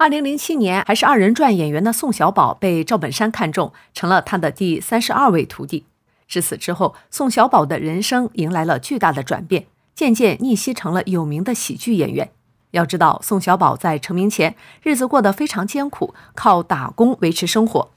二零零七年，还是二人转演员的宋小宝被赵本山看中，成了他的第三十二位徒弟。至此之后，宋小宝的人生迎来了巨大的转变，渐渐逆袭成了有名的喜剧演员。要知道，宋小宝在成名前，日子过得非常艰苦，靠打工维持生活。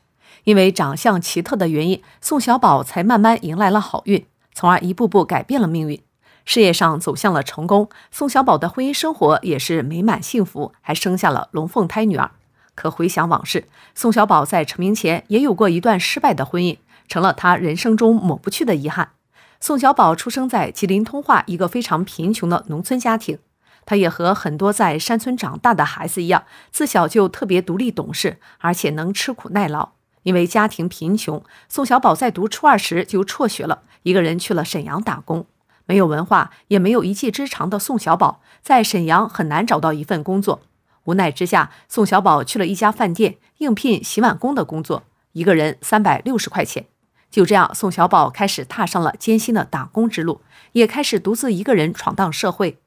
因为长相奇特的原因，宋小宝才慢慢迎来了好运，从而一步步改变了命运。事业上走向了成功，宋小宝的婚姻生活也是美满幸福，还生下了龙凤胎女儿。可回想往事，宋小宝在成名前也有过一段失败的婚姻，成了他人生中抹不去的遗憾。宋小宝出生在吉林通化一个非常贫穷的农村家庭，他也和很多在山村长大的孩子一样，自小就特别独立懂事，而且能吃苦耐劳。因为家庭贫穷，宋小宝在读初二时就辍学了，一个人去了沈阳打工。没有文化，也没有一技之长的宋小宝，在沈阳很难找到一份工作。无奈之下，宋小宝去了一家饭店应聘洗碗工的工作，一个人三百六十块钱。就这样，宋小宝开始踏上了艰辛的打工之路，也开始独自一个人闯荡社会。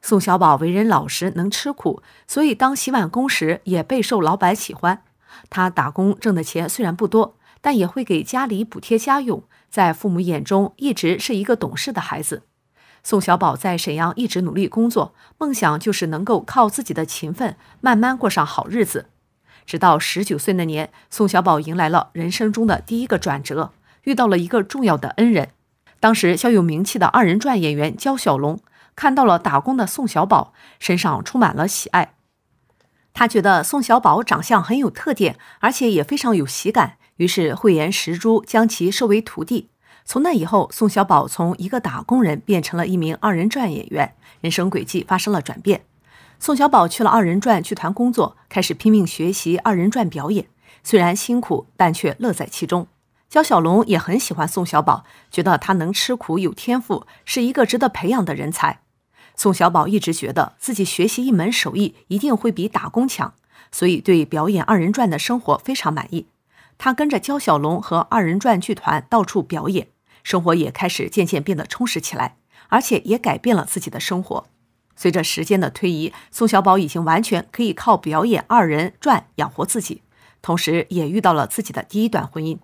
宋小宝为人老实，能吃苦，所以当洗碗工时也备受老板喜欢。他打工挣的钱虽然不多。但也会给家里补贴家用，在父母眼中一直是一个懂事的孩子。宋小宝在沈阳一直努力工作，梦想就是能够靠自己的勤奋慢慢过上好日子。直到十九岁那年，宋小宝迎来了人生中的第一个转折，遇到了一个重要的恩人。当时小有名气的二人转演员焦小龙看到了打工的宋小宝，身上充满了喜爱。他觉得宋小宝长相很有特点，而且也非常有喜感。于是慧眼识珠，将其收为徒弟。从那以后，宋小宝从一个打工人变成了一名二人转演员，人生轨迹发生了转变。宋小宝去了二人转剧团工作，开始拼命学习二人转表演。虽然辛苦，但却乐在其中。焦小龙也很喜欢宋小宝，觉得他能吃苦、有天赋，是一个值得培养的人才。宋小宝一直觉得自己学习一门手艺一定会比打工强，所以对表演二人转的生活非常满意。他跟着焦小龙和二人转剧团到处表演，生活也开始渐渐变得充实起来，而且也改变了自己的生活。随着时间的推移，宋小宝已经完全可以靠表演二人转养活自己，同时也遇到了自己的第一段婚姻。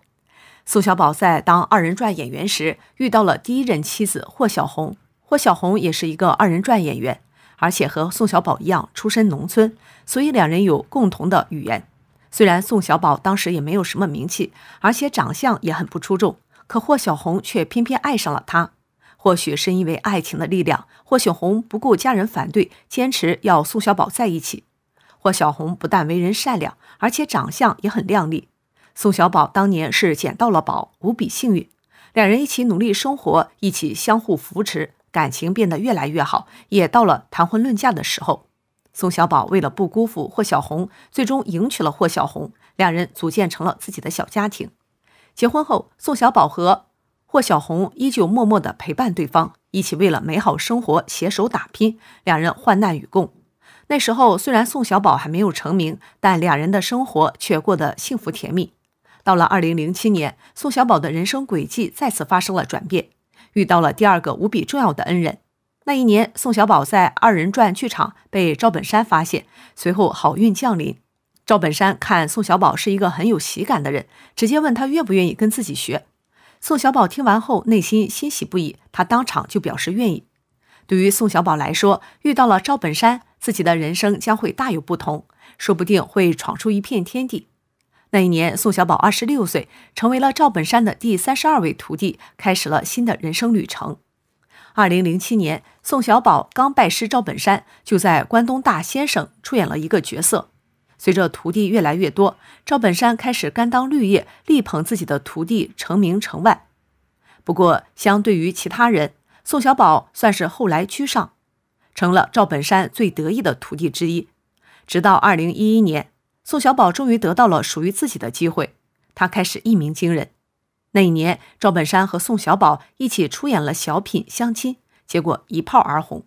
宋小宝在当二人转演员时遇到了第一任妻子霍小红，霍小红也是一个二人转演员，而且和宋小宝一样出身农村，所以两人有共同的语言。虽然宋小宝当时也没有什么名气，而且长相也很不出众，可霍小红却偏偏爱上了他。或许是因为爱情的力量，霍小红不顾家人反对，坚持要宋小宝在一起。霍小红不但为人善良，而且长相也很靓丽。宋小宝当年是捡到了宝，无比幸运。两人一起努力生活，一起相互扶持，感情变得越来越好，也到了谈婚论嫁的时候。宋小宝为了不辜负霍小红，最终迎娶了霍小红，两人组建成了自己的小家庭。结婚后，宋小宝和霍小红依旧默默地陪伴对方，一起为了美好生活携手打拼，两人患难与共。那时候虽然宋小宝还没有成名，但两人的生活却过得幸福甜蜜。到了二零零七年，宋小宝的人生轨迹再次发生了转变，遇到了第二个无比重要的恩人。那一年，宋小宝在二人转剧场被赵本山发现，随后好运降临。赵本山看宋小宝是一个很有喜感的人，直接问他愿不愿意跟自己学。宋小宝听完后内心欣喜不已，他当场就表示愿意。对于宋小宝来说，遇到了赵本山，自己的人生将会大有不同，说不定会闯出一片天地。那一年，宋小宝二十六岁，成为了赵本山的第三十二位徒弟，开始了新的人生旅程。二零零七年，宋小宝刚拜师赵本山，就在《关东大先生》出演了一个角色。随着徒弟越来越多，赵本山开始甘当绿叶，力捧自己的徒弟成名成万。不过，相对于其他人，宋小宝算是后来居上，成了赵本山最得意的徒弟之一。直到二零一一年，宋小宝终于得到了属于自己的机会，他开始一鸣惊人。那一年，赵本山和宋小宝一起出演了小品《相亲》，结果一炮而红。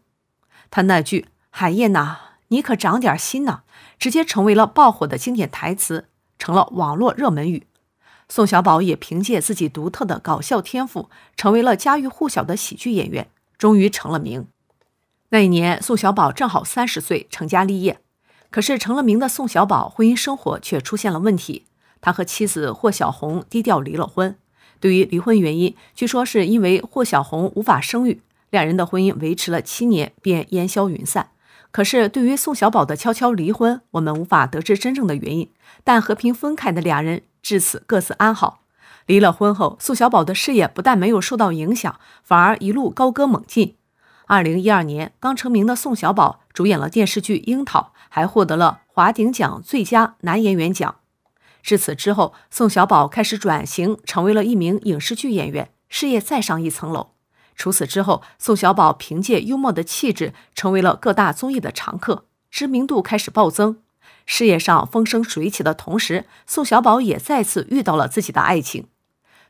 他那句“海燕呐，你可长点心呐”，直接成为了爆火的经典台词，成了网络热门语。宋小宝也凭借自己独特的搞笑天赋，成为了家喻户晓的喜剧演员，终于成了名。那一年，宋小宝正好三十岁，成家立业。可是，成了名的宋小宝婚姻生活却出现了问题，他和妻子霍小红低调离了婚。对于离婚原因，据说是因为霍小红无法生育，两人的婚姻维持了七年便烟消云散。可是对于宋小宝的悄悄离婚，我们无法得知真正的原因。但和平分开的两人至此各自安好。离了婚后，宋小宝的事业不但没有受到影响，反而一路高歌猛进。二零一二年，刚成名的宋小宝主演了电视剧《樱桃》，还获得了华鼎奖最佳男演员奖。至此之后，宋小宝开始转型，成为了一名影视剧演员，事业再上一层楼。除此之后，宋小宝凭借幽默的气质，成为了各大综艺的常客，知名度开始暴增。事业上风生水起的同时，宋小宝也再次遇到了自己的爱情。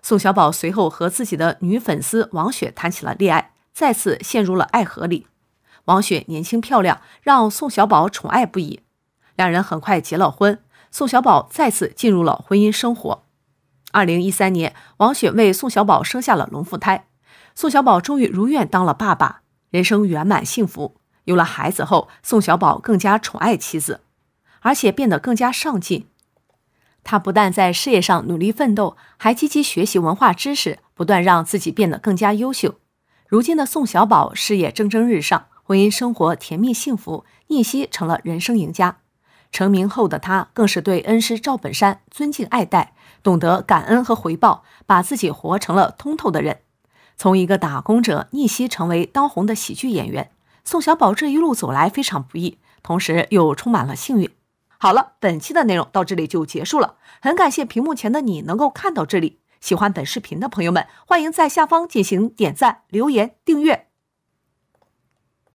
宋小宝随后和自己的女粉丝王雪谈起了恋爱，再次陷入了爱河里。王雪年轻漂亮，让宋小宝宠爱不已，两人很快结了婚。宋小宝再次进入了婚姻生活。二零一三年，王雪为宋小宝生下了龙凤胎，宋小宝终于如愿当了爸爸，人生圆满幸福。有了孩子后，宋小宝更加宠爱妻子，而且变得更加上进。他不但在事业上努力奋斗，还积极学习文化知识，不断让自己变得更加优秀。如今的宋小宝事业蒸蒸日上，婚姻生活甜蜜幸福，逆袭成了人生赢家。成名后的他更是对恩师赵本山尊敬爱戴，懂得感恩和回报，把自己活成了通透的人。从一个打工者逆袭成为当红的喜剧演员，宋小宝这一路走来非常不易，同时又充满了幸运。好了，本期的内容到这里就结束了，很感谢屏幕前的你能够看到这里。喜欢本视频的朋友们，欢迎在下方进行点赞、留言、订阅。